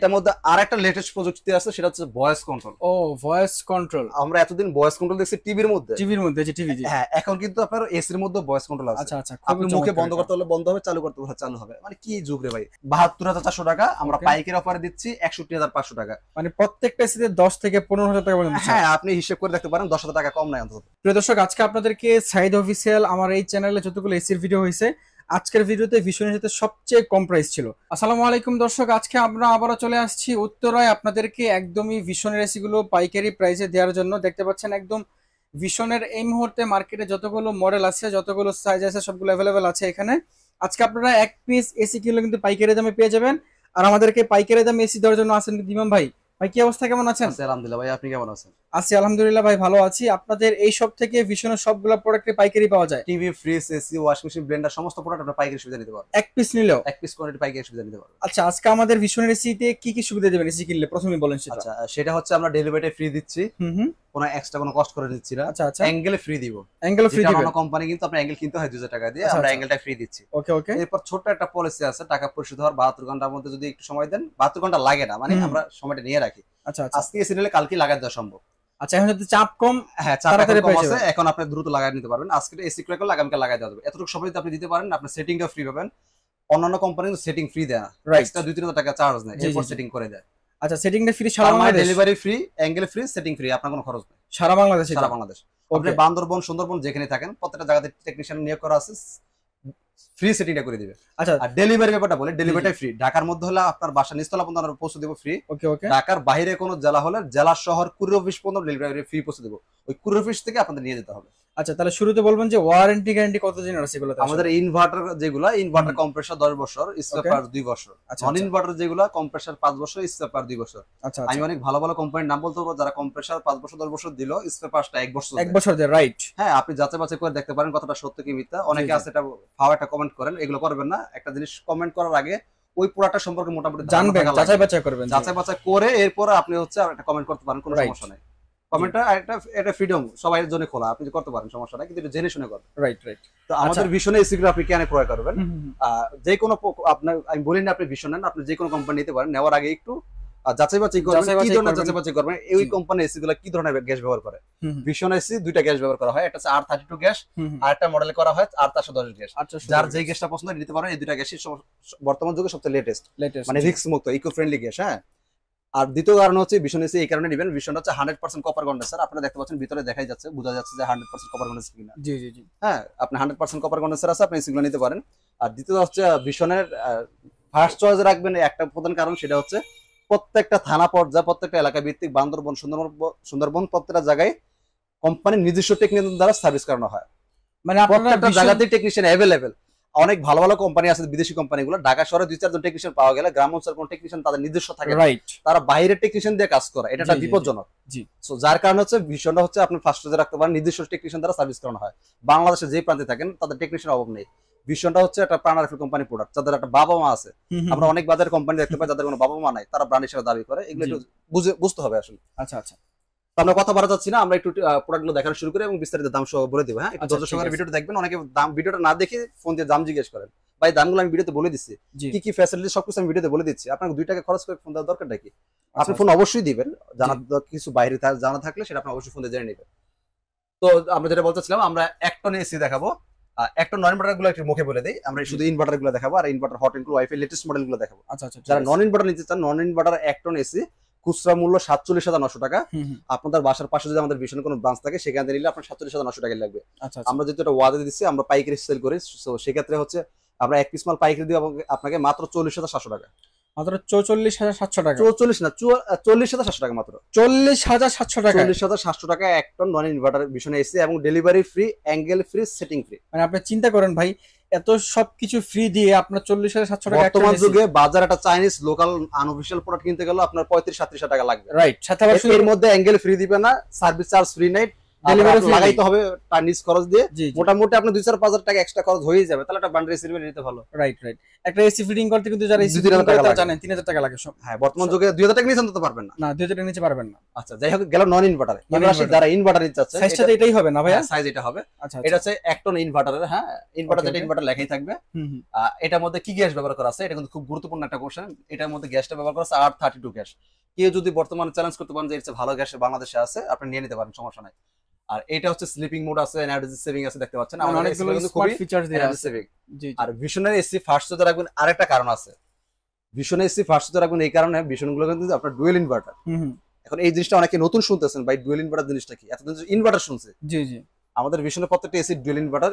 এটার মধ্যে আর একটা লেটেস্ট প্রযুক্তি আছে সেটা হচ্ছে ভয়েস কন্ট্রোল ও ভয়েস কন্ট্রোল আমরা এতদিন ভয়েস কন্ট্রোল দেখছি টিভির মধ্যে টিভির মধ্যে যে টিভি হ্যাঁ এখন কিন্তু আপনার এসির মধ্যে ভয়েস কন্ট্রোল আছে আচ্ছা আচ্ছা আপনি মুখে বন্ধ করতে হলে বন্ধ হবে চালু করতে হলে চালু হবে মানে কি যুগ রে ভাই 72400 টাকা আমরা পাইকের অফারে দিচ্ছি 61500 টাকা মানে প্রত্যেকটা এসিতে 10 থেকে 15000 টাকা পর্যন্ত হ্যাঁ আপনি হিসাব করে দেখতে পারেন 10000 টাকা কম নাই অন্তত প্রিয় দর্শক আজকে আপনাদেরকে সাইদ অফিসিয়াল আমার এই চ্যানেলে যতগুলো এসির ভিডিও হয়েছে আজকের ভিডিওতে ভীষণের সাথে সবচেয়ে কম প্রাইস ছিল আসসালামু আলাইকুম দর্শক আজকে আমরা আবারও চলে আসছি উত্তরায় আপনাদেরকে একদমই ভীষণের এসিগুলো পাইকারি প্রাইসে দেওয়ার জন্য দেখতে পাচ্ছেন একদম ভীষণের এই মুহূর্তে মার্কেটে যতগুলো মডেল আছে যতগুলো সাইজ আছে সবগুলো অ্যাভেলেবেল আছে এখানে আজকে আপনারা এক পিস এসি কিনলে কিন্তু পাইকারি দামে পেয়ে যাবেন আর আমাদেরকে পাইকারি দামে এসি দেওয়ার জন্য আসেন কিন্তু ইমাম ভাই ভাই কি অবস্থা কেমন আছেন আলহামদুলিল্লাহ ভাই আপনি কেমন আছেন আছি আলহামদুলিল্লাহ ভাই ভালো আছি আপনাদের এই সব থেকে ভীষণ সবগুলো প্রোডাক্টে পাইকারি পাওয়া যায় TV fridge AC washing machine blender সমস্ত প্রোডাক্ট আপনারা পাইকারি সুবিধা নিতে পারবেন এক পিস নিলেও এক পিস কোয়ান্টিটি পাইকারি সুবিধা নিতে পারবেন আচ্ছা আজকে আমাদের ভীষণ এসিতে কি কি সুবিধা দেবেন এসি কিনলে প্রথমেই বলেন সেটা আচ্ছা সেটা হচ্ছে আমরা ডেলিভারিতে ফ্রি দিচ্ছি হুম হুম কোনো এক্সট্রা কোনো কস্ট করে দিচ্ছি না আচ্ছা আচ্ছা অ্যাঙ্গেল ফ্রি দিব অ্যাঙ্গেল ফ্রি দিব কোনো কোম্পানি কিন্তু আপনি অ্যাঙ্গেল কিনতে হয় 2000 টাকা দিয়ে আচ্ছা, আমরা অ্যাঙ্গেলটা আচ্ছা। ফ্রি দিচ্ছি ওকে ওকে এরপর ছোট একটা পলিসি আছে টাকা পরিশোধ হওয়ার 72 ঘন্টার মধ্যে যদি একটু সময় দেন 72 ঘন্টা লাগে না মানে আমরা সময়টা নিয়ে রাখি রাখি আচ্ছা, আচ্ছা। আজকে এসি নিলে কালকে লাগাতে দেওয়া সম্ভব আচ্ছা এখন যদি চাপ কম হ্যাঁ আছে এখন আপনি দ্রুত লাগাই নিতে পারবেন আজকে এসি ক্র্যাক করলে লাগাই দেওয়া যাবে এতটুকু সময় যদি আপনি দিতে পারেন আপনার সেটিংটা ফ্রি পাবেন অন্যান্য কোম্পানি সেটিং ফ্রি দেয় না দুই তিন টাকা চার্জ নেয় এরপর সেটিং করে দেয় আচ্ছা সেটিংটা ফ্রি সারা মানে Bangladesh delivery free angle free setting free আপনার কোনো খরচ নেই সারা বাংলাদেশ সারা বাংলাদেশ বান্দরবন সুন্দরবন যেখানে থাকেন প্রত্যেকটা জায়গাতে টেকনিশিয়ান নিয়োগ করা আছে ফ্রি সেটিংটা করে দিবে আচ্ছা আর ডেলিভারি ব্যাপারটা বলে ডেলিভারিটা ফ্রি ঢাকার মধ্যে হলে আপনার বাসা নিস্তলা পর্যন্ত আমরা পৌঁছে দেবো ফ্রি ওকে ওকে ঢাকার বাইরে কোনো জেলা হলে জেলা শহর কুরিয়ার অফিস পর্যন্ত ডেলিভারি ফ্রি পৌঁছে দেবো ওই কুরিয়ার অফিস থেকে আপনাদের নিয়ে যেতে হবে আচ্ছা তাহলে শুরুতে বলবেন যে ওয়ারেন্টি গ্যারান্টি কত দিনের আছে এগুলো আমাদের ইনভার্টার যেগুলো ইনভার্টার কম্প্রেসর 10 বছর স্পেপার 2 বছর আচ্ছা অন ইনভার্টার যেগুলো কম্প্রেসর 5 বছর স্পেপার 2 বছর আচ্ছা, আচ্ছা আমি অনেক ভালো ভালো কোম্পানির নাম বলতে পারবো যারা কম্প্রেসর 5 বছর 10 বছর দিল স্পেপারটা 1 বছর 1 বছর দেয় রাইট হ্যাঁ আপনি যাচাই বাছাই করে দেখতে পারেন কতটা সত্য কি মিথ্যা অনেকে আছে এটা ভাও একটা কমেন্ট করেন এগুলো করবেন না একটা জিনিস কমেন্ট করার আগে ওই পুরাটা সম্পর্কে মোটামুটি জানবেন যাচাই বাছাই করবেন যাচাই বাছাই করে এরপর আপনি হচ্ছে একটা কমেন্ট করতে পারেন কোনো সমস্যা নাই কমেন্টটা একটা এটা ফ্রিডম সবাই জন্য খোলা আপনি করতে পারেন সমস্যা নাই কিন্তু জেনে শুনে করবেন রাইট রাইট তো আমাদের আচ্ছা। ভিশনে এসিগুলো আপনি কেন ক্রয় করবেন যে কোনো আপনার আমি বলি না আপনি ভীষণ নেন আপনি যে কোনো কোম্পানি নিতে পারেন নেওয়ার আগে একটু যাচাই বাছাই করবেন কি ধরনের যাচাই বাছাই করবেন এই কোম্পানি এসি গুলো কি ধরনের গ্যাস ব্যবহার করে ভীষণ এসি দুইটা গ্যাস ব্যবহার করা হয় একটা আর থার্টি টু গ্যাস আর একটা মডেল করা হয় আর চারশো দশ গ্যাস যার যে গ্যাসটা পছন্দ নিতে পারেন এই দুইটা গ্যাসই বর্তমান যুগে সবচেয়ে লেটেস্ট মানে রিস্ক মুক্ত ইকো ফ্রেন্ডলি গ্যাস হ্যাঁ আর দ্বিতীয় কারণ হচ্ছে ভীষণ এসি এই কারণে নিবেন ভীষণ হচ্ছে হান্ড্রেড পার্সেন্ট কপার স্যার আপনারা দেখতে পাচ্ছেন ভিতরে দেখাই যাচ্ছে বোঝা যাচ্ছে যে হান্ড্রেড পার্সেন্ট কপার কন্ডেন্সার কিনা জি জি জি হ্যাঁ আপনি হান্ড্রেড পার্সেন্ট কপার কন্ডেন্সার আছে আপনি সেগুলো নিতে পারেন আর দ্বিতীয় হচ্ছে ভীষণের ফার্স্ট চয়েস রাখবেন একটা প্রধান কারণ সেটা হচ্ছে প্রত্যেকটা থানা পর্যায়ে প্রত্যেকটা এলাকা ভিত্তিক বান্দরবন সুন্দরবন সুন্দরবন প্রত্যেকটা জায়গায় কোম্পানির নিজস্ব টেকনিক দ্বারা সার্ভিস করানো হয় মানে আপনারা জায়গাতে টেকনিশিয়ান অ্যাভেলেবেল অনেক ভালো ভালো কোম্পানি আছে বিদেশি কোম্পানি গুলো ঢাকা শহরে দুই চারজন টেকনিশিয়ান পাওয়া গেলে গ্রাম অঞ্চল কোন টেকনিশিয়ান তাদের নিজস্ব থাকে তারা বাইরে টেকনিশিয়ান দিয়ে কাজ করে এটা একটা বিপজ্জনক সো যার কারণে হচ্ছে ভীষণটা হচ্ছে আপনি ফার্স্ট রাখতে পারেন নিজস্ব টেকনিশিয়ান দ্বারা সার্ভিস করানো হয় বাংলাদেশে যে প্রান্তে থাকেন তাদের টেকনিশিয়ান অভাব নেই ভীষণটা হচ্ছে একটা প্রাণ রাইফেল কোম্পানি প্রোডাক্ট যাদের একটা বাবা মা আছে আমরা অনেক বাজার কোম্পানি দেখতে পাই যাদের কোনো বাবা মা নাই তারা ব্রান্ড হিসেবে দাবি করে এগুলো একটু বুঝতে হবে আসলে আচ্ছা আচ্ছা আমরা কথা বলা যাচ্ছি না আমরা একটু প্রোডাক্টগুলো দেখানো শুরু করি এবং বিস্তারিত দাম সহ বলে দেবো হ্যাঁ একটু আচ্ছা, দর্শক ভিডিওটা দেখবেন অনেকে দাম ভিডিওটা না দেখে ফোন দিয়ে দাম জিজ্ঞেস করেন ভাই দামগুলো আমি ভিডিওতে বলে দিচ্ছি কি কি ফ্যাসিলিটি সবকিছু আমি ভিডিওতে বলে দিচ্ছি আপনাকে দুই টাকা খরচ করে ফোন দেওয়ার দরকার নাকি আচ্ছা, আপনি ফোন আচ্ছা। অবশ্যই দিবেন জানা কিছু বাইরে জানা থাকলে সেটা আপনি অবশ্যই ফোন দিয়ে জেনে নেবেন তো আমরা যেটা বলতেছিলাম আমরা একটন এসি দেখাবো একটা নন ইনভার্টার গুলো একটু মুখে বলে দিই আমরা শুধু ইনভার্টার গুলো দেখাবো আর ইনভার্টার হট ইনক্লু ওয়াইফাই লেটেস্ট মডেল গুলো দেখাবো আচ্ছা আচ্ছা যারা নন ইনভার্টার নিতে চান নন ইনভার্টার একটন এসি খুচরা মূল্য সাতচল্লিশ হাজার নশো টাকা আপনাদের বাসার পাশে যদি আমাদের ভীষণ কোনো ব্রাঞ্চ থাকে সেখান থেকে নিলে আপনার সাতচল্লিশ হাজার নশো টাকা লাগবে আচ্ছা, আচ্ছা। আমরা যেহেতু এটা ওয়াদে দিচ্ছি আমরা পাইকারি সেল করি তো সেক্ষেত্রে হচ্ছে আমরা এক পিস মাল পাইকারি দিয়ে আপনাকে মাত্র চল্লিশ হাজার সাতশো টাকা মাত্র চৌচল্লিশ হাজার সাতশো টাকা চৌচল্লিশ না চল্লিশ হাজার সাতশো টাকা মাত্র চল্লিশ হাজার সাতশো টাকা চল্লিশ হাজার সাতশো টাকা এক টন নন ইনভার্টার ভীষণ এসি এবং delivery free angle free setting free মানে আপনি চিন্তা করেন ভাই এত সবকিছু ফ্রি দিয়ে আপনার চল্লিশ হাজার সাতশো টাকা বর্তমান যুগে বাজার একটা চাইনিজ লোকাল আনঅফিসিয়াল প্রোডাক্ট কিনতে গেলে আপনার পঁয়ত্রিশ সাতত্রিশ টাকা লাগবে রাইট সাথে এর মধ্যে অ্যাঙ্গেল ফ্রি দিবে না সার্ভিস চার্জ ফ্রি নাইট নিজ খরচ দিয়ে দুই চার পাঁচ হাজার টাকা এক্সট্রা খরচ হয়ে যাবে তাহলে নিতে ভালো রাইট রাইট একটা করতে কিন্তু হ্যাঁ, পারবেন না নিচে পারবেন আচ্ছা যাই হোক গেল নন ইনভার্টার যারা ইনভার্টার এটাই হবে না ভাইয়া সাইজ হ্যাঁ, এটা হবে আচ্ছা, আচ্ছা। এটা হ্যাঁ ইনভার্টার থাকবে এটার মধ্যে কি গ্যাস ব্যবহার করা আছে এটা কিন্তু খুব গুরুত্বপূর্ণ একটা কোশ্চেন এটার মধ্যে গ্যাসটা ব্যবহার করা আর থার্টি টু গ্যাস কেউ যদি বর্তমানে চ্যালেঞ্জ করতে পারেন ভালো গ্যাস বাংলাদেশে আছে আপনি নিয়ে নিতে পারেন সমস্যা নাই আর এটা হচ্ছে স্লিপিং মোড আছে এনার্জি সেভিং আছে দেখতে পাচ্ছেন মানে আমার অনেকগুলো কিন্তু খুবই ফিচারস দিয়ে আছে সেভিং আর ভিশনের এসি ফার্স্ট চার্জার রাখবেন আরেকটা কারণ আছে ভিশনের এসি ফার্স্ট চার্জার রাখবেন এই কারণে ভিশন গুলো কিন্তু আপনার ডুয়েল ইনভার্টার এখন এই জিনিসটা অনেকে নতুন শুনতেছেন ভাই ডুয়েল ইনভার্টার জিনিসটা কি এতদিন ইনভার্টার শুনছে জি জি আমাদের ভিশনের প্রত্যেকটা এসি ডুয়েল ইনভার্টার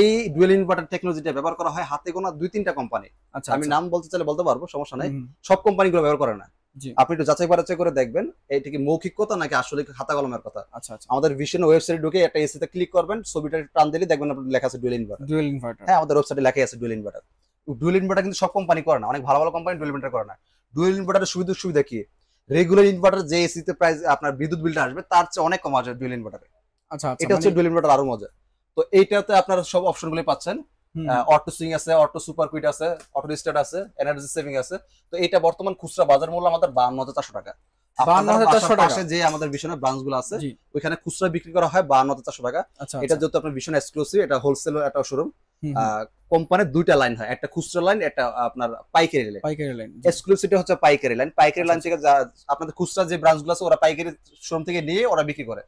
এই ডুয়েল ইনভার্টার টেকনোলজিটা ব্যবহার করা হয় হাতে গোনা দুই তিনটা কোম্পানি আচ্ছা আমি আচ্ছা। নাম বলতে চাইলে বলতে পারবো সমস্যা নাই সব কোম্পানিগুলো ব্যবহার করে না আপনি একটু যাচাই বাছাই করে দেখবেন এটা কি মৌখিক কথা নাকি আসলে খাতা কলমের কথা আচ্ছা, আচ্ছা। আমাদের ভিশন ওয়েবসাইট ঢুকে একটা এসিতে ক্লিক করবেন ছবিটা টান দিলে দেখবেন আপনার লেখা আছে ডুয়েল ইনভার্টার ডুয়েল ইনভার্টার হ্যাঁ আমাদের ওয়েবসাইটে লেখা আছে ডুয়েল ইনভার্টার ডুয়েল ইনভার্টার কিন্তু সব কোম্পানি করে না অনেক ভালো ভালো কোম্পানি ডুয়েল ইনভার্টার করে না ডুয়েল ইনভার্টারের সুবিধা সুবিধা কি রেগুলার ইনভার্টার যে এসিতে প্রাইস আপনার বিদ্যুৎ বিলটা আসবে তার চেয়ে অনেক কম আছে ডুয়েল ইনভার্টারে আচ্ছা এটা হচ্ছে ডুয়েল মানে ইনভার্টার আরো মজা তো এইটাতে আপনারা সব অপশনগুলো পাচ্ছেন অটো সুইং আছে অটো সুপার কুইট আছে অটো রিস্টার্ট আছে এনার্জি সেভিং আছে তো এটা বর্তমান খুচরা বাজার মূল্য আমাদের বান্ন হাজার চারশো টাকা যে আমাদের ভীষণের ব্রাঞ্চ গুলো আছে ওইখানে খুচরা বিক্রি করা হয় বান্ন হাজার চারশো টাকা আচ্ছা, এটা আচ্ছা। যেহেতু আপনার ভীষণ এক্সক্লুসিভ এটা হোলসেল একটা শোরুম কোম্পানির দুইটা লাইন হয় একটা খুচরা লাইন একটা আপনার পাইকারি লাইন পাইকারি লাইন এক্সক্লুসিভটা হচ্ছে পাইকারি লাইন পাইকারি লাইন আচ্ছা, থেকে আপনাদের খুচরা যে ব্রাঞ্চ গুলো আছে ওরা পাইকারি শোরুম থেকে নিয়ে ওরা বিক্রি করে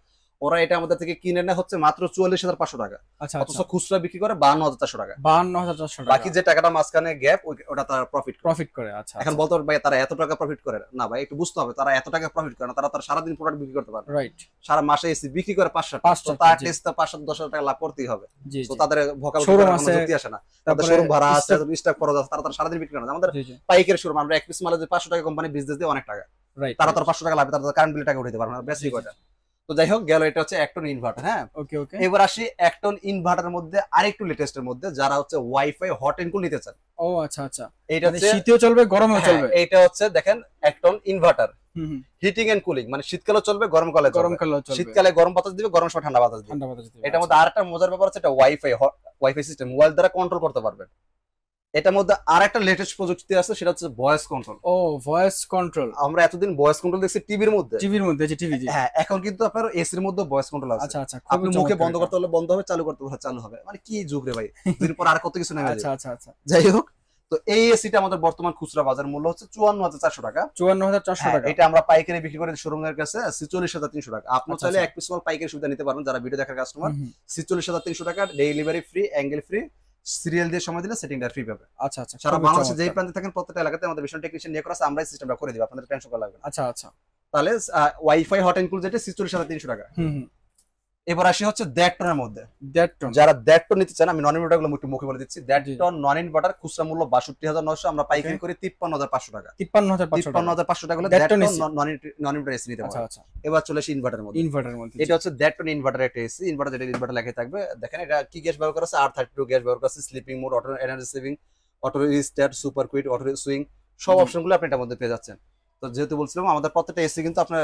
ওরা এটা আমাদের থেকে কিনে নেয় হচ্ছে মাত্র চুয়াল্লিশ হাজার পাঁচশো টাকা আচ্ছা, আচ্ছা। খুচরা বিক্রি করে বান্ন হাজার চারশো টাকা বান্ন হাজার চারশো বাকি যে টাকাটা মাঝখানে গ্যাপ ওটা তারা প্রফিট প্রফিট করে আচ্ছা এখন আচ্ছা। বলতে পারবে তারা এত টাকা প্রফিট করে না ভাই একটু বুঝতে হবে তারা এত টাকা প্রফিট করে না তারা তার সারাদিন প্রোডাক্ট বিক্রি করতে পারে রাইট সারা মাসে এসে বিক্রি করে পাঁচশো পাঁচশো তার টেস্ট পাঁচশো দশ টাকা লাভ করতেই হবে তো তাদের ভোকাল যুক্তি আসে না তাদের শোরুম ভাড়া আছে স্টক করা আছে তারা তার সারাদিন বিক্রি করে না আমাদের পাইকের শোরুম আমরা এক পিস মালে যে পাঁচশো টাকা কোম্পানি বিজনেস দিয়ে অনেক টাকা তারা তার পাঁচশো টাকা লাভ তারা কারেন্ট বিল টাকা উঠাতে পারবে না বেশি কথা তো যাই হোক গেল এটা হচ্ছে একটন ইনভার্টার হ্যাঁ ওকে ওকে এবার আসি একটন ইনভার্টারের মধ্যে আরেকটু লেটেস্ট এর মধ্যে যারা হচ্ছে ওয়াইফাই হট এন্ড কুল নিতে চান ও আচ্ছা আচ্ছা এটা মানে শীতেও চলবে গরমেও হ্যাঁ, চলবে এটা হচ্ছে দেখেন একটন ইনভার্টার হিটিং এন্ড কুলিং মানে শীতকালে চলবে গরমকালে গরমকালে শীতকালে গরম বাতাস দিবে গরম সময় ঠান্ডা বাতাস দিবে ঠান্ডা বাতাস দিবে এটার মধ্যে আচ্ছা। আরেকটা মজার ব্যাপার হচ্ছে এটা ওয়াইফাই ওয়াইফাই সিস্টেম মোবাইল দ্বারা কন্ট্রোল করতে পারবেন এটার মধ্যে আর একটা লেটেস্ট প্রযুক্তি আছে সেটা হচ্ছে ভয়েস কন্ট্রোল ও ভয়েস কন্ট্রোল আমরা এতদিন ভয়েস কন্ট্রোল দেখছি টিভির মধ্যে টিভির মধ্যে যে টিভি হ্যাঁ এখন কিন্তু আপনার এসির মধ্যে ভয়েস কন্ট্রোল আছে আচ্ছা আচ্ছা আপনি মুখে বন্ধ করতে হলে বন্ধ হবে চালু করতে হলে চালু হবে মানে কি যুগ রে ভাই দিন পর আর কত কিছু নেই আচ্ছা আচ্ছা আচ্ছা যাই হোক তো এই এসিটা আমাদের বর্তমান খুচরা বাজার মূল্য হচ্ছে চুয়ান্ন হাজার চারশো টাকা চুয়ান্ন হাজার চারশো হ্যাঁ, টাকা এটা আমরা পাইকারি বিক্রি করি শোরুমের কাছে ছিচল্লিশ হাজার তিনশো টাকা আপনি আচ্ছা, চাইলে আচ্ছা। এক পিস মাল পাইকারি সুবিধা নিতে পারবেন যারা ভিডিও দেখার কাস্টমার সিচল্লিশ হাজার তিনশো টাকা delivery free angle free serial দিয়ে সময় দিলে সেটিংটা ফ্রি পাবে আচ্ছা আচ্ছা সারা বাংলাদেশে যেই প্রান্তে থাকেন প্রত্যেকটা এলাকাতে আমাদের ভীষণ টেকনিশিয়ান নিয়ে করা আছে আমরা সিস্টেমটা করে দিব আপনাদের টেনশন করা লাগবে আচ্ছা আচ্ছা তাহলে ওয়াইফাই হট ইনক্লুড যেটা ছিচল্লিশ হাজার তিনশো টাকা হুম এবার আসি হচ্ছে দেড় টনের মধ্যে দেড় টন যারা দেড় টন নিতে চান আমি নন ইনভার্টার গুলো একটু মুখে বলে দিচ্ছি দেড় টন নন ইনভার্টার খুচরা মূল্য বাষট্টি হাজার নশো আমরা পাইকারি করি তিপ্পান্ন হাজার পাঁচশো টাকা তিপ্পান্ন হাজার তিপ্পান্ন হাজার পাঁচশো টাকা দেড় টন নন ইনভার্টার এসি নিতে আচ্ছা, পারবো আচ্ছা। এবার চলে আসি ইনভার্টার মধ্যে ইনভার্টার মধ্যে এটা হচ্ছে দেড় টন ইনভার্টার একটা এসি ইনভার্টার যেটা ইনভার্টার লেখা থাকবে দেখেন এটা কি গ্যাস ব্যবহার করা আছে আর থার্টি টু গ্যাস ব্যবহার করা আছে sleeping mode auto energy saving auto restart super quiet auto swing সব অপশন গুলো আপনি এটার মধ্যে পেয়ে যাচ্ছেন তো যেহেতু বলছিলাম আমাদের প্রত্যেকটা এসি কিন্তু আপনার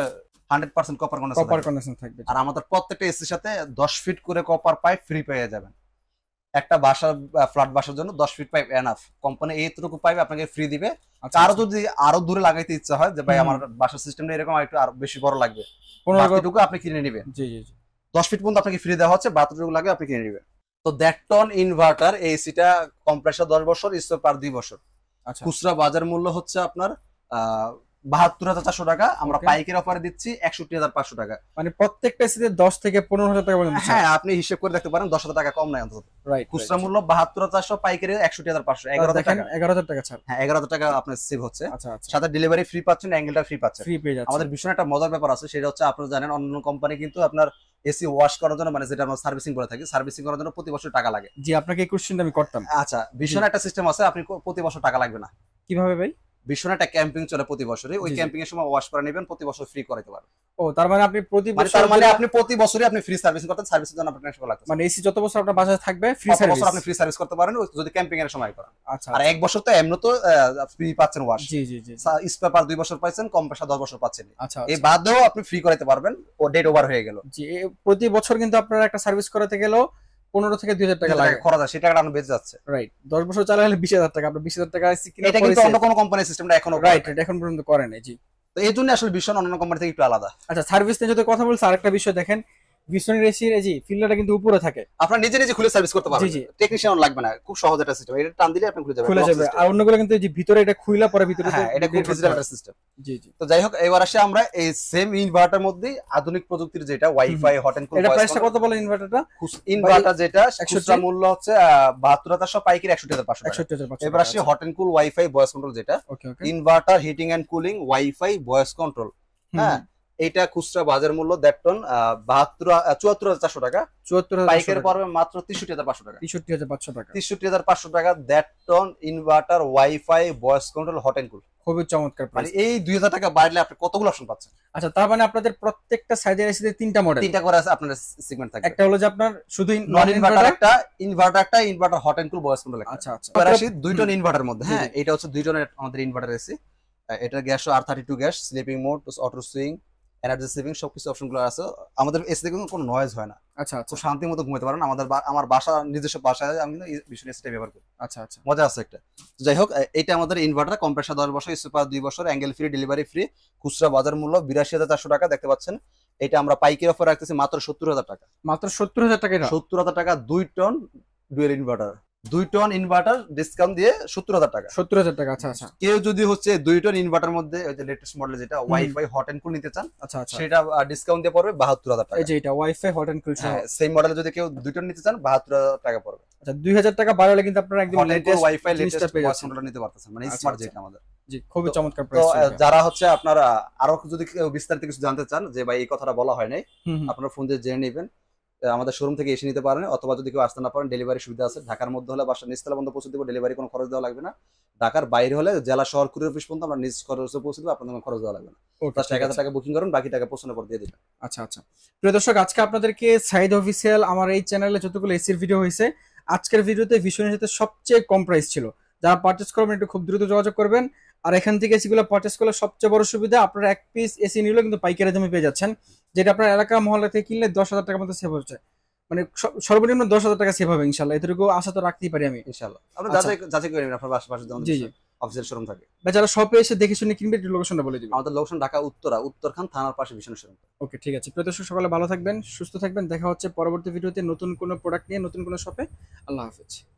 হান্ড্রেড পার্সেন্ট কপার কন্ডেন্সার থাকবে আর আমাদের প্রত্যেকটা এসির সাথে দশ ফিট করে কপার পাইপ ফ্রি পেয়ে যাবেন একটা বাসা ফ্ল্যাট বাসার জন্য দশ ফিট পাইপ এনাফ কোম্পানি এইটুকু পাইপ আপনাকে ফ্রি দিবে আচ্ছা, আচ্ছা। যদি আরো দূরে লাগাইতে ইচ্ছা হয় যে ভাই আমার বাসার সিস্টেমটা এরকম একটু আরো বেশি বড় লাগবে পনেরোটুকু আপনি কিনে নেবেন জি জি দশ ফিট পর্যন্ত আপনাকে ফ্রি দেওয়া হচ্ছে বাহাত্তরটুকু লাগে আপনি কিনে নেবেন তো দেড় টন ইনভার্টার এসিটা কমপ্রেসার দশ বছর দুই বছর আচ্ছা। খুচরা বাজার মূল্য হচ্ছে আপনার আহ বাহাত্তর হাজার চারশো টাকা আমরা পাইকের অফারে দিচ্ছি একষট্টি হাজার পাঁচশো টাকা মানে প্রত্যেকটা সিটে দশ থেকে পনেরো হাজার টাকা পর্যন্ত হ্যাঁ আপনি হিসেব করে দেখতে পারেন দশ হাজার টাকা কম নাই অন্তত রাইট খুচরা মূল্য বাহাত্তর হাজার চারশো পাইকারি একষট্টি হাজার পাঁচশো এগারো টাকা এগারো হাজার টাকা ছাড় হ্যাঁ এগারো হাজার টাকা আপনার সেভ হচ্ছে আচ্ছা, আচ্ছা। সাথে ডেলিভারি ফ্রি পাচ্ছেন অ্যাঙ্গেলটা ফ্রি পাচ্ছেন ফ্রি পেয়ে যাচ্ছে আমাদের ভীষণ একটা মজার ব্যাপার আছে সেটা হচ্ছে আপনারা জানেন অন্য কোম্পানি কিন্তু আপনার এসি ওয়াশ করার জন্য মানে যেটা আমরা সার্ভিসিং করে থাকি সার্ভিসিং করার জন্য প্রতি বছর টাকা লাগে জি আপনাকে এই কোশ্চেনটা আমি করতাম আচ্ছা ভীষণ একটা সিস্টেম আছে আপনি প্রতি বছর টাকা লাগবে না কিভাবে ভাই ভীষণ একটা ক্যাম্পিং চলে প্রতি বছরে ওই ক্যাম্পিং এর সময় ওয়াশ করে নেবেন প্রতি বছর ফ্রি করে দিতে পারবেন ও তার মানে আপনি প্রতি মানে বছর তার মানে আপনি প্রতি বছরই আপনি ফ্রি সার্ভিস করতে সার্ভিসের জন্য টাকা লাগবে মানে এসি যত বছর আপনার বাসায় থাকবে ফ্রি সার্ভিস আপনি ফ্রি সার্ভিস করতে পারেন যদি ক্যাম্পিং এর সময় করেন আচ্ছা আর আচ্ছা। এক বছর তো এমন তো ফ্রি পাচ্ছেন ওয়াশ জি জি জি স্পেপার দুই বছর কম পয়সা 10 বছর পাচ্ছেন আচ্ছা এই আচ্ছা। বাদেও আপনি ফ্রি করাতে পারবেন ও ডেট ওভার হয়ে গেল জি প্রতি বছর কিন্তু আপনারা একটা সার্ভিস করাতে গেলেও পনেরো থেকে দুই হাজার টাকা লাগে খরচ আছে টাকাটা আপনার বেঁচে যাচ্ছে রাইট দশ বছর চালালে বিশ হাজার টাকা আপনার বিশ হাজার টাকা এটা কিন্তু অন্য কোনো কোম্পানির সিস্টেমটা এখনো রাইট এখন পর্যন্ত করেনি জি তো এই জন্য আসলে ভীষণ অন্য কোম্পানি থেকে একটু আলাদা আচ্ছা সার্ভিস নিয়ে যদি কথা বলছি আর একটা বিষয় দেখেন উপরে থাকে আপনার নিজে নিজে খুলে সার্ভিস করতে পারবেন টেকনিশিয়ান লাগবে না খুব সহজ একটা সিস্টেম এটা টান দিলে আপনি খুলে যাবে কিন্তু ভিতরে এটা খুইলা পরে ভিতরে হ্যাঁ এটা সিস্টেম যাই হোক এবার আসে আমরা এই সেম ইনভার্টার মধ্যে আধুনিক প্রযুক্তির যেটা ওয়াইফাই হট এন্ড কুল এটা প্রাইসটা কত বলে ইনভার্টারটা ইনভার্টার যেটা খুচরা মূল্য হচ্ছে 72500 পাইকারি 61500 টাকা 61500 এবার আসে hot and cool wifi voice control যেটা inverter heating and cooling wifi voice control হ্যাঁ এটা খুচরা বাজার মূল্য দেড় টন বাহাত্তর চুয়াত্তর হাজার চারশো টাকা চুয়াত্তর বাইকের পর্বে মাত্র তেষট্টি হাজার পাঁচশো টাকা তেষট্টি হাজার পাঁচশো টাকা তেষট্টি হাজার পাঁচশো টাকা দেড় ton inverter wifi voice control hot and cool খুবই চমৎকার মানে এই দুই হাজার টাকা বাড়লে আপনি কতগুলো অপশন পাচ্ছেন আচ্ছা তার মানে আপনাদের প্রত্যেকটা সাইজের এসে তিনটা মডেল তিনটা করে আছে আপনার সিগমেন্ট থাকে একটা হলো যে আপনার শুধু নন ইনভার্টার একটা ইনভার্টার একটা inverter hot and cool voice control আচ্ছা আচ্ছা আসি দুই টন ইনভার্টার মধ্যে হ্যাঁ এটা হচ্ছে দুই টনের আমাদের ইনভার্টার এসি এটা গ্যাস আর thirty two gas sleeping mode auto swing energy saving সব সবকিছু অপশনগুলো আছে আমাদের এসিতে কিন্তু কোনো নয়েজ হয় না আচ্ছা, আচ্ছা খুব শান্তির মতো ঘুমাতে পারেন আমাদের আমার বাসা নিজস্ব বাসায় আমি কিন্তু ভীষণ এসিটা ব্যবহার করি আচ্ছা আচ্ছা মজা আছে একটা যাই হোক এটা আমাদের ইনভার্টার কম্প্রেসার দশ বছর সুপার দুই বছর অ্যাঙ্গেল ফ্রি ডেলিভারি ফ্রি খুচরা বাজার মূল্য বিরাশি হাজার চারশো টাকা দেখতে পাচ্ছেন এটা আমরা পাইকারি অফার রাখতেছি মাত্র সত্তর হাজার টাকা মাত্র সত্তর হাজার টাকা সত্তর হাজার টাকা দুই টন ডুয়েল ইনভার্টার দুই টন ইনভার্টার ডিসকাউন্ট দিয়ে সত্তর হাজার টাকা সত্তর হাজার টাকা আচ্ছা আচ্ছা কেউ যদি হচ্ছে দুই টন ইনভার্টার মধ্যে ওই যে লেটেস্ট মডেল যেটা ওয়াইফাই হট এন্ড কুল নিতে চান আচ্ছা আচ্ছা সেটা ডিসকাউন্ট দিয়ে পড়বে বাহাত্তর হাজার টাকা এই ওয়াইফাই হট এন্ড কুল সেই মডেল যদি কেউ দুই টন নিতে চান বাহাত্তর হাজার টাকা পড়বে আচ্ছা দুই হাজার টাকা বাড়ালে কিন্তু আপনারা একদম লেটেস্ট ওয়াইফাই লেটেস্ট মডেল নিতে পারতেছেন মানে স্মার্ট আচ্ছা, আচ্ছা। যেটা আমাদের জি খুবই চমৎকার যারা হচ্ছে আপনারা আরো যদি বিস্তারিত কিছু জানতে চান যে ভাই এই কথাটা বলা হয় নাই আপনার ফোন দিয়ে জেনে নেবেন আমাদের শোরুম থেকে এসে নিতে পারেন অথবা যদি কেউ আসতে না পারেন ডেলিভারি সুবিধা আছে ঢাকার মধ্যে হলে বাসা নিচতলা বন্ধ পৌঁছে দেবো ডেলিভারি কোনো খরচ দেওয়া লাগবে না ঢাকার বাইরে হলে জেলা শহর কুড়ি অফিস পর্যন্ত আমরা নিজ খরচে পৌঁছে দেবো আপনাদের খরচ দেওয়া লাগবে না জাস্ট এক হাজার টাকা বুকিং করুন বাকি টাকা পৌঁছানোর পর দিয়ে দেবেন আচ্ছা আচ্ছা প্রিয় দর্শক আজকে আপনাদেরকে সাইদ অফিসিয়াল আমার এই চ্যানেলে যতগুলো এসির ভিডিও হয়েছে আজকের ভিডিওতে ভীষণের সাথে সবচেয়ে কম প্রাইস ছিল যারা পারচেস করবেন একটু খুব দ্রুত যোগাযোগ করবেন আর এখান থেকে এসিগুলো পারচেস করলে সবচেয়ে বড় সুবিধা আপনারা এক পিস এসি নিলেও কিন্তু পাইকারি দামে পেয়ে যাচ্ছেন যেটা আপনার এলাকা মহল্লা থেকে কিনলে দশ হাজার টাকার মতো সেভ হচ্ছে মানে সর্বনিম্ন দশ হাজার টাকা সেভ হবে ইনশাল্লাহ এতটুকু আশা তো রাখতেই পারি আমি ইনশাল্লাহ আচ্ছা। আপনার পাশাপাশি অফিসের শোরুম থাকে বা যারা শপে এসে দেখে শুনে কিনবে লোকেশনটা বলে দিবেন আমাদের লোকেশন ঢাকা উত্তরা উত্তরখান থানার পাশে ভীষণ শোরুম ওকে ঠিক আছে প্রদর্শক সকালে ভালো থাকবেন সুস্থ থাকবেন দেখা হচ্ছে পরবর্তী ভিডিওতে নতুন কোনো প্রোডাক্ট নিয়ে নতুন কোনো শপে আল্লাহ হাফেজ